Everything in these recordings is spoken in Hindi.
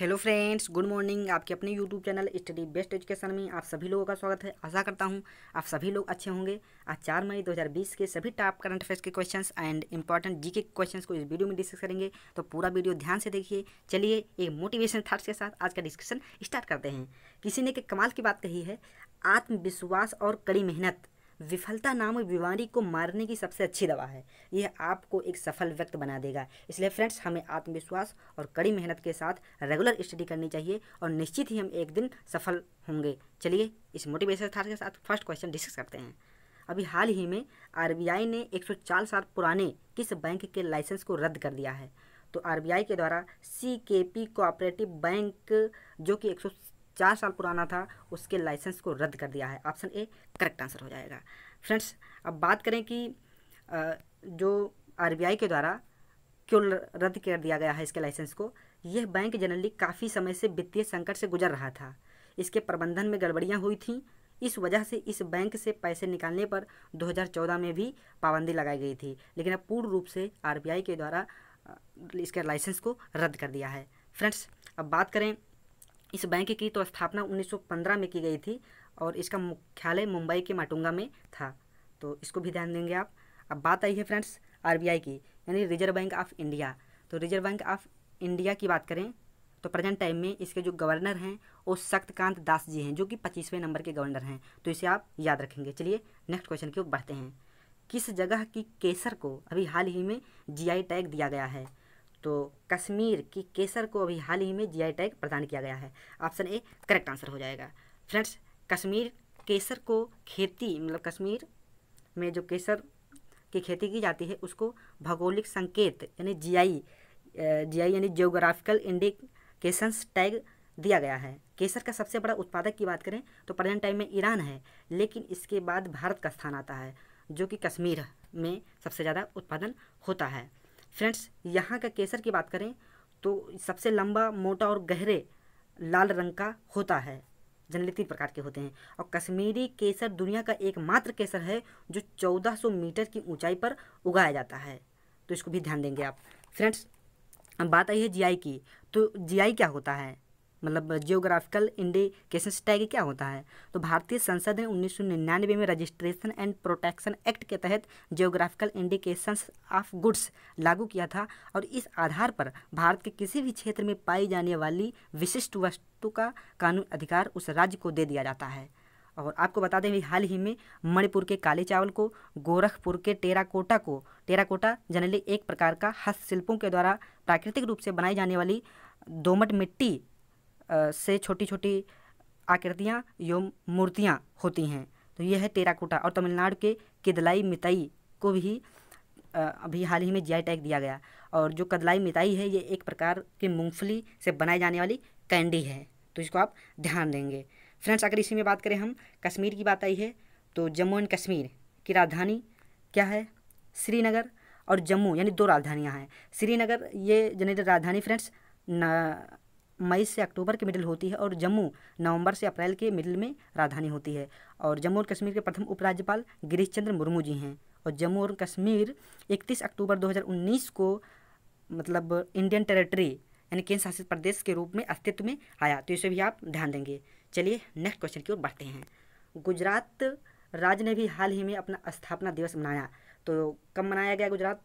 हेलो फ्रेंड्स गुड मॉर्निंग आपके अपने YouTube channel study best education में आप सभी लोगों का स्वागत है आशा करता हूं आप सभी लोग अच्छे होंगे आज चार मई 2020 के सभी टॉप करंट अफेयर्स के questions and important GK questions को इस वीडियो में डिस्कस करेंगे तो पूरा वीडियो ध्यान से देखिए चलिए एक मोटिवेशन थाट्स के साथ आज का डिस्कशन स्टार्ट करते हैं किसी ने एक कमाल की बात कही है आत्मविश्वास और कड़ी मेहनत विफलता नामक बीमारी को मारने की सबसे अच्छी दवा है यह आपको एक सफल व्यक्ति बना देगा इसलिए फ्रेंड्स हमें आत्मविश्वास और कड़ी मेहनत के साथ रेगुलर स्टडी करनी चाहिए और निश्चित ही हम एक दिन सफल होंगे चलिए इस मोटिवेशन था के साथ फर्स्ट क्वेश्चन डिस्कस करते हैं अभी हाल ही में आर ने एक साल पुराने किस बैंक के लाइसेंस को रद्द कर दिया है तो आर के द्वारा सी के पी कोऑपरेटिव बैंक जो कि एक चार साल पुराना था उसके लाइसेंस को रद्द कर दिया है ऑप्शन ए करेक्ट आंसर हो जाएगा फ्रेंड्स अब बात करें कि जो आर के द्वारा क्यों रद्द कर दिया गया है इसके लाइसेंस को यह बैंक जनरली काफ़ी समय से वित्तीय संकट से गुजर रहा था इसके प्रबंधन में गड़बड़ियाँ हुई थी इस वजह से इस बैंक से पैसे निकालने पर 2014 में भी पाबंदी लगाई गई थी लेकिन अब पूर्ण रूप से आरबीआई के द्वारा इसके लाइसेंस को रद्द कर दिया है फ्रेंड्स अब बात करें इस बैंक की तो स्थापना 1915 में की गई थी और इसका मुख्यालय मुंबई के माटुंगा में था तो इसको भी ध्यान देंगे आप अब बात आई है फ्रेंड्स आरबीआई की यानी रिजर्व बैंक ऑफ इंडिया तो रिजर्व बैंक ऑफ इंडिया की बात करें तो प्रेजेंट टाइम में इसके जो गवर्नर हैं वो शक्तकांत दास जी हैं जो कि पच्चीसवें नंबर के गवर्नर हैं तो इसे आप याद रखेंगे चलिए नेक्स्ट क्वेश्चन की ओर बढ़ते हैं किस जगह की केसर को अभी हाल ही में जीआई टैग दिया गया है तो कश्मीर की केसर को अभी हाल ही में जीआई टैग प्रदान किया गया है ऑप्शन ए करेक्ट आंसर हो जाएगा फ्रेंड्स कश्मीर केसर को खेती मतलब कश्मीर में जो केसर की खेती की जाती है उसको भौगोलिक संकेत यानी जीआई जीआई यानी जियोग्राफिकल इंडिकेशंस टैग दिया गया है केसर का सबसे बड़ा उत्पादक की बात करें तो प्रेजेंट टाइम में ईरान है लेकिन इसके बाद भारत का स्थान आता है जो कि कश्मीर में सबसे ज़्यादा उत्पादन होता है फ्रेंड्स यहाँ का केसर की बात करें तो सबसे लंबा मोटा और गहरे लाल रंग का होता है जनरली तीन प्रकार के होते हैं और कश्मीरी केसर दुनिया का एकमात्र केसर है जो 1400 मीटर की ऊंचाई पर उगाया जाता है तो इसको भी ध्यान देंगे आप फ्रेंड्स अब बात आई है जीआई की तो जीआई क्या होता है मतलब जियोग्राफिकल इंडिकेशन टैग क्या होता है तो भारतीय संसद ने 1999 में रजिस्ट्रेशन एंड प्रोटेक्शन एक्ट के तहत जियोग्राफिकल इंडिकेशन ऑफ गुड्स लागू किया था और इस आधार पर भारत के किसी भी क्षेत्र में पाई जाने वाली विशिष्ट वस्तु का कानून अधिकार उस राज्य को दे दिया जाता है और आपको बता दें हाल ही में मणिपुर के काले चावल को गोरखपुर के टेराकोटा को टेराकोटा जनरली एक प्रकार का हस्तशिल्पों के द्वारा प्राकृतिक रूप से बनाई जाने वाली दोमट मिट्टी से छोटी छोटी आकृतियाँ एवं मूर्तियाँ होती हैं तो यह है टेराकोटा और तमिलनाडु के किदलाई मिताई को भी अभी हाल ही में जी टैग दिया गया और जो कदलाई मिताई है ये एक प्रकार की मूंगफली से बनाई जाने वाली कैंडी है तो इसको आप ध्यान देंगे फ्रेंड्स अगर इसी में बात करें हम कश्मीर की बात आई है तो जम्मू एंड कश्मीर की राजधानी क्या है श्रीनगर और जम्मू यानी दो राजधानियाँ हैं श्रीनगर ये जनरल राजधानी फ्रेंड्स मई से अक्टूबर के मिडिल होती है और जम्मू नवंबर से अप्रैल के मिडिल में राजधानी होती है और जम्मू और कश्मीर के प्रथम उपराज्यपाल गिरीश चंद्र मुर्मू जी हैं और जम्मू और कश्मीर 31 अक्टूबर 2019 को मतलब इंडियन टेरिटरी यानी केंद्र शासित प्रदेश के रूप में अस्तित्व में आया तो इसे भी आप ध्यान देंगे चलिए नेक्स्ट क्वेश्चन की ओर बढ़ते हैं गुजरात राज्य ने भी हाल ही में अपना स्थापना दिवस मनाया तो कब मनाया गया गुजरात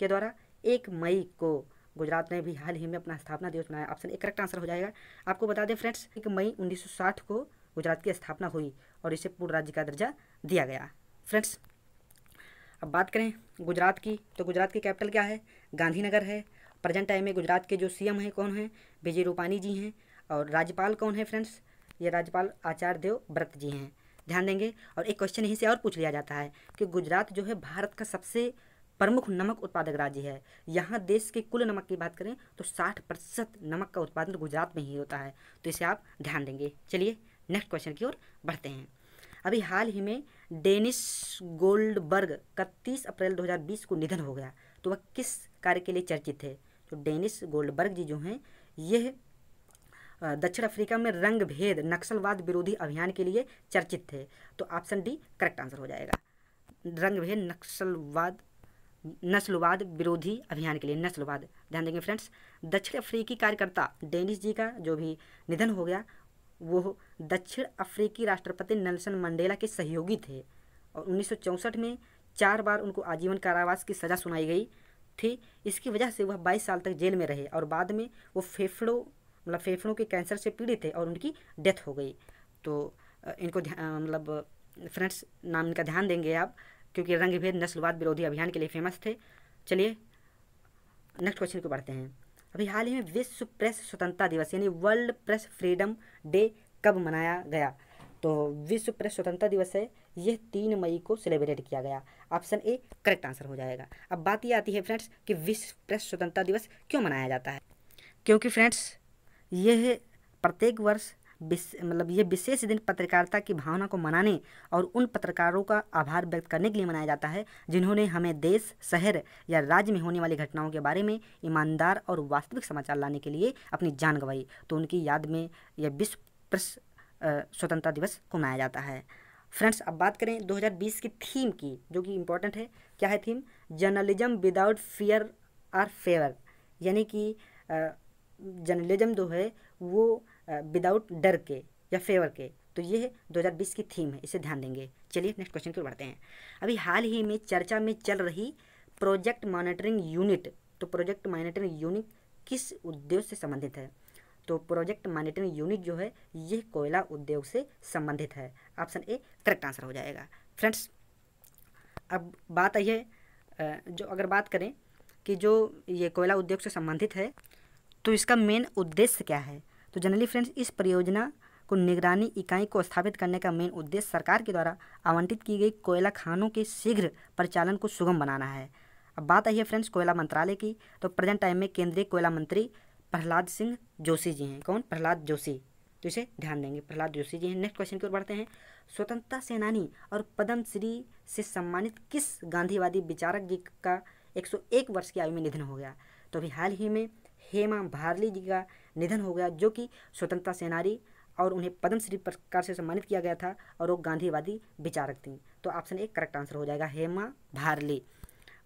के द्वारा एक मई को गुजरात ने भी हाल ही में अपना स्थापना दिवस मनाया ऑप्शन एक करेक्ट आंसर हो जाएगा आपको बता दें फ्रेंड्स एक मई 1960 को गुजरात की स्थापना हुई और इसे पूर्ण राज्य का दर्जा दिया गया फ्रेंड्स अब बात करें गुजरात की तो गुजरात की कैपिटल क्या है गांधीनगर है प्रेजेंट टाइम में गुजरात के जो एम हैं कौन हैं विजय रूपानी जी हैं और राज्यपाल कौन है फ्रेंड्स ये राज्यपाल आचार्य देव व्रत जी हैं ध्यान देंगे और एक क्वेश्चन यहीं से और पूछ लिया जाता है कि गुजरात जो है भारत का सबसे प्रमुख नमक उत्पादक राज्य है यहाँ देश के कुल नमक की बात करें तो साठ प्रतिशत नमक का उत्पादन तो गुजरात में ही होता है तो इसे आप ध्यान देंगे चलिए नेक्स्ट क्वेश्चन की ओर बढ़ते हैं अभी हाल ही में डेनिस गोल्डबर्ग का तीस अप्रैल 2020 को निधन हो गया तो वह किस कार्य के लिए चर्चित थे तो डेनिस गोल्डबर्ग जी जो हैं यह दक्षिण अफ्रीका में रंग भेद नक्सलवाद विरोधी अभियान के लिए चर्चित थे तो ऑप्शन डी करेक्ट आंसर हो जाएगा रंग भेद नक्सलवाद नस्लवाद विरोधी अभियान के लिए नस्लवाद ध्यान देंगे फ्रेंड्स दक्षिण अफ्रीकी कार्यकर्ता डेनिस जी का जो भी निधन हो गया वो दक्षिण अफ्रीकी राष्ट्रपति नेल्सन मंडेला के सहयोगी थे और उन्नीस में चार बार उनको आजीवन कारावास की सज़ा सुनाई गई थी इसकी वजह से वह 22 साल तक जेल में रहे और बाद में वो फेफड़ों मतलब फेफड़ों के कैंसर से पीड़ित थे और उनकी डेथ हो गई तो इनको मतलब फ्रेंड्स नाम इनका ध्यान देंगे आप क्योंकि रंगभेद नस्लवाद विरोधी अभियान के लिए फेमस थे चलिए नेक्स्ट क्वेश्चन को पढ़ते हैं अभी हाल ही में विश्व प्रेस स्वतंत्रता दिवस यानी वर्ल्ड प्रेस फ्रीडम डे कब मनाया गया तो विश्व प्रेस स्वतंत्रता दिवस है यह तीन मई को सेलिब्रेट किया गया ऑप्शन ए करेक्ट आंसर हो जाएगा अब बात यह आती है फ्रेंड्स कि विश्व प्रेस स्वतंत्रता दिवस क्यों मनाया जाता है क्योंकि फ्रेंड्स यह प्रत्येक वर्ष मतलब ये विशेष दिन पत्रकारिता की भावना को मनाने और उन पत्रकारों का आभार व्यक्त करने के लिए मनाया जाता है जिन्होंने हमें देश शहर या राज्य में होने वाली घटनाओं के बारे में ईमानदार और वास्तविक समाचार लाने के लिए अपनी जान गंवाई तो उनकी याद में यह विश्व प्रेस स्वतंत्रता दिवस को मनाया जाता है फ्रेंड्स अब बात करें 2020 की थीम की जो कि इम्पोर्टेंट है क्या है theme journalism without fear or favour यानी कि जर्नलिज्म जो है वो विदाउट डर के या फेवर के तो ये 2020 की थीम है इसे ध्यान देंगे चलिए नेक्स्ट क्वेश्चन की ओर बढ़ते हैं अभी हाल ही में चर्चा में चल रही प्रोजेक्ट मॉनिटरिंग यूनिट तो प्रोजेक्ट मॉनिटरिंग यूनिट किस उद्योग से संबंधित है तो प्रोजेक्ट मॉनिटरिंग यूनिट जो है यह कोयला उद्योग से संबंधित है ऑप्शन ए करेक्ट आंसर हो जाएगा फ्रेंड्स अब बात आई है जो अगर बात करें कि जो ये कोयला उद्योग से संबंधित है तो इसका मेन उद्देश्य क्या है तो जनरली फ्रेंड्स इस परियोजना को निगरानी इकाई को स्थापित करने का मेन उद्देश्य सरकार के द्वारा आवंटित की गई कोयला खानों के शीघ्र परिचालन को सुगम बनाना है अब बात आई है फ्रेंड्स कोयला मंत्रालय की तो प्रेजेंट टाइम में केंद्रीय कोयला मंत्री प्रहलाद सिंह जोशी जी हैं कौन प्रहलाद जोशी तो इसे ध्यान देंगे प्रहलाद जोशी जी हैं नेक्स्ट क्वेश्चन की ओर बढ़ते हैं स्वतंत्रता सेनानी और पद्मश्री से सम्मानित किस गांधीवादी विचारक जी का 101 वर्ष की आयु में निधन हो गया तो अभी हाल ही में हेमा भारली जी का निधन हो गया जो कि स्वतंत्रता सेनानी और उन्हें पद्मश्री पुरस्कार से सम्मानित किया गया था और वो गांधीवादी विचारक थीं तो ऑप्शन एक करेक्ट आंसर हो जाएगा हेमा भारले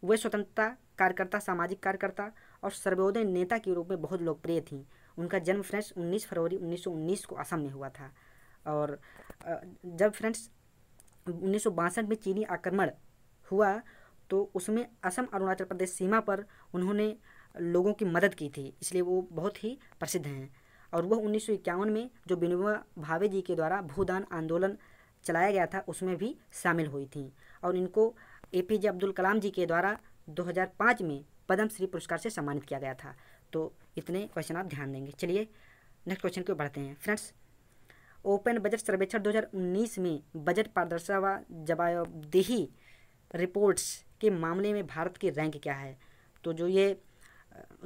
वे स्वतंत्रता कार्यकर्ता सामाजिक कार्यकर्ता और सर्वोदय नेता के रूप में बहुत लोकप्रिय थीं उनका जन्म फ्रेंड्स 19 फरवरी 1919 को असम में हुआ था और जब फ्रेंड्स उन्नीस में चीनी आक्रमण हुआ तो उसमें असम अरुणाचल प्रदेश सीमा पर उन्होंने लोगों की मदद की थी इसलिए वो बहुत ही प्रसिद्ध हैं और वह उन्नीस में जो विनोबा भावे जी के द्वारा भूदान आंदोलन चलाया गया था उसमें भी शामिल हुई थी और इनको ए पी जे अब्दुल कलाम जी के द्वारा 2005 में पद्म श्री पुरस्कार से सम्मानित किया गया था तो इतने क्वेश्चन आप ध्यान देंगे चलिए नेक्स्ट क्वेश्चन को बढ़ते हैं फ्रेंड्स ओपन बजट सर्वेक्षण 2019 में बजट पारदर्शिता व जवाबदेही रिपोर्ट्स के मामले में भारत की रैंक क्या है तो जो ये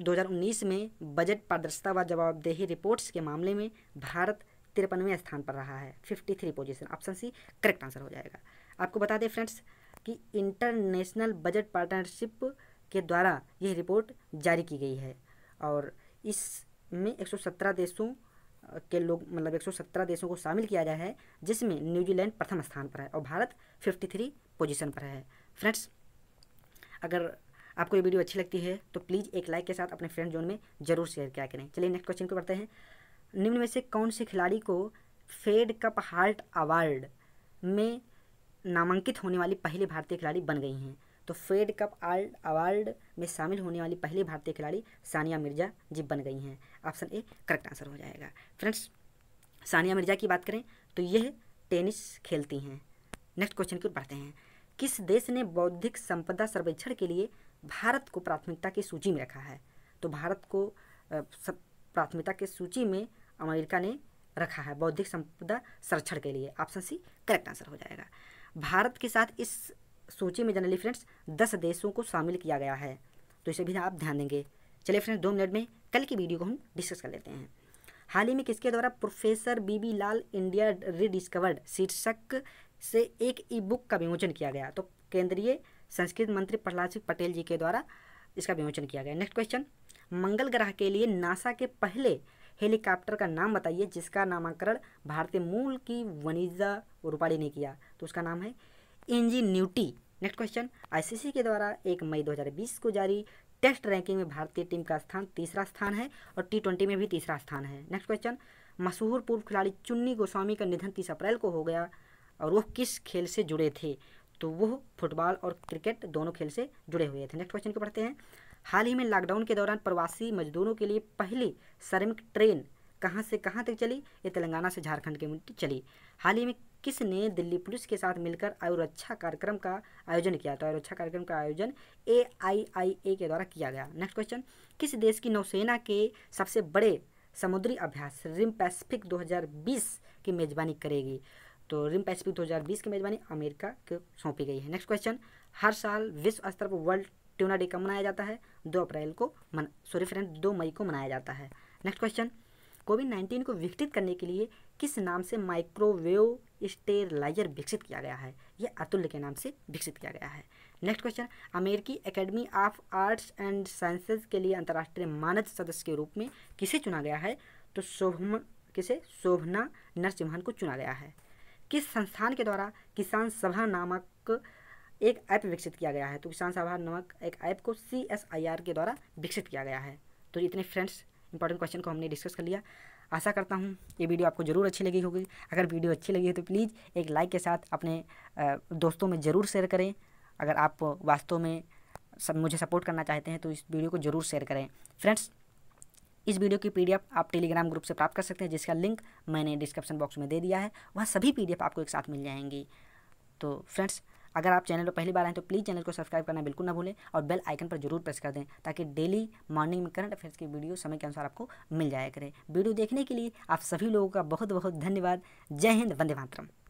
2019 में बजट पारदर्शिता व जवाबदेही रिपोर्ट्स के मामले में भारत तिरपनवें स्थान पर रहा है 53 position option C correct answer हो जाएगा आपको बता दें फ्रेंड्स कि इंटरनेशनल बजट पार्टनरशिप के द्वारा यह रिपोर्ट जारी की गई है और इसमें 117 देशों के लोग मतलब 117 देशों को शामिल किया गया है जिसमें न्यूजीलैंड प्रथम स्थान पर है और भारत फिफ्टी पोजीशन पर है फ्रेंड्स अगर आपको ये वीडियो अच्छी लगती है तो प्लीज़ एक लाइक के साथ अपने फ्रेंड जोन में जरूर शेयर किया करें चलिए नेक्स्ट क्वेश्चन को पढ़ते हैं निम्न में से कौन से खिलाड़ी को फेड कप हार्ट अवार्ड में नामांकित होने वाली पहली भारतीय खिलाड़ी बन गई हैं तो फेड कप आर्ड अवार्ड में शामिल होने वाली पहली भारतीय खिलाड़ी सानिया मिर्जा जी बन गई हैं ऑप्शन ए करेक्ट आंसर हो जाएगा फ्रेंड्स सानिया मिर्जा की बात करें तो यह टेनिस खेलती हैं नेक्स्ट क्वेश्चन की ओर बढ़ते हैं किस देश ने बौद्धिक संपदा सर्वेक्षण के लिए भारत को प्राथमिकता की सूची में रखा है तो भारत को सब प्राथमिकता के सूची में अमेरिका ने रखा है बौद्धिक संपदा संरक्षण के लिए ऑप्शन सी करेक्ट आंसर हो जाएगा भारत के साथ इस सूची में जनरली फ्रेंड्स दस देशों को शामिल किया गया है तो इसे भी आप ध्यान देंगे चलिए फ्रेंड्स दो मिनट में कल की वीडियो को हम डिस्कस कर लेते हैं हाल ही में किसके द्वारा प्रोफेसर बीबी लाल इंडिया रिडिस्कवर्ड शीर्षक से एक ई बुक का विमोचन किया गया तो केंद्रीय संस्कृत मंत्री प्रहलाद सिंह पटेल जी के द्वारा इसका विमोचन किया गया नेक्स्ट क्वेश्चन मंगल ग्रह के लिए नासा के पहले हेलीकॉप्टर का नाम बताइए जिसका नामांकरण भारतीय मूल की वनिजा रूपाली ने किया तो उसका नाम है इंजीन्यूटी नेक्स्ट क्वेश्चन आईसीसी के द्वारा एक मई 2020 को जारी टेस्ट रैंकिंग में भारतीय टीम का स्थान तीसरा स्थान है और टी ट्वेंटी में भी तीसरा स्थान है नेक्स्ट क्वेश्चन मशहूर पूर्व खिलाड़ी चुन्नी गोस्वामी का निधन तीस अप्रैल को हो गया और वो किस खेल से जुड़े थे तो वो फुटबॉल और क्रिकेट दोनों खेल से जुड़े हुए थे नेक्स्ट क्वेश्चन को पढ़ते हैं हाल ही में लॉकडाउन के दौरान प्रवासी मजदूरों के लिए पहली श्रमिक ट्रेन कहाँ से कहाँ तक चली ये तेलंगाना से झारखंड के मुंटी चली हाल ही में किसने दिल्ली पुलिस के साथ मिलकर आयुरक्षा अच्छा कार्यक्रम का आयोजन किया तो आयुरक्षा अच्छा कार्यक्रम का आयोजन ए आई आई ए के द्वारा किया गया नेक्स्ट क्वेश्चन किस देश की नौसेना के सबसे बड़े समुद्री अभ्यास रिम पैसिफिक दो की मेजबानी करेगी तो रिम पैसिफिक 2020 की मेज़बानी अमेरिका को सौंपी गई है नेक्स्ट क्वेश्चन हर साल विश्व स्तर पर वर्ल्ड ट्यूना डे कब मनाया जाता है दो अप्रैल को मन सॉरी फ्रेंड दो मई को मनाया जाता है नेक्स्ट क्वेश्चन कोविड नाइन्टीन को विकसित करने के लिए किस नाम से माइक्रोवेव स्टेरलाइजर विकसित किया गया है यह अतुल्य के नाम से विकसित किया गया है नेक्स्ट क्वेश्चन अमेरिकी academy of arts and sciences के लिए अंतर्राष्ट्रीय मानद सदस्य के रूप में किसे चुना गया है तो शोभ किसे शोभना नरसिम्हन को चुना गया है किस संस्थान के द्वारा किसान सभा नामक एक ऐप विकसित किया गया है तो किसान सभा नामक एक ऐप को सी एस आई आर के द्वारा विकसित किया गया है तो इतने फ्रेंड्स इंपॉर्टेंट क्वेश्चन को हमने डिस्कस कर लिया आशा करता हूँ ये वीडियो आपको ज़रूर अच्छी लगी होगी अगर वीडियो अच्छी लगी है तो प्लीज़ एक लाइक के साथ अपने दोस्तों में ज़रूर शेयर करें अगर आप वास्तव में सब मुझे सपोर्ट करना चाहते हैं तो इस वीडियो को ज़रूर शेयर करें फ्रेंड्स इस वीडियो की पीडीएफ आप टेलीग्राम ग्रुप से प्राप्त कर सकते हैं जिसका लिंक मैंने डिस्क्रिप्शन बॉक्स में दे दिया है वह सभी पीडीएफ आपको एक साथ मिल जाएंगी तो फ्रेंड्स अगर आप चैनल पर पहली बार आए तो प्लीज़ चैनल को सब्सक्राइब करना बिल्कुल ना भूलें और बेल आइकन पर जरूर प्रेस कर दें ताकि डेली मॉर्निंग में करंट अफेयर्स की वीडियो समय के अनुसार आपको मिल जाया करे वीडियो देखने के लिए आप सभी लोगों का बहुत बहुत धन्यवाद जय हिंद वंदे मातरम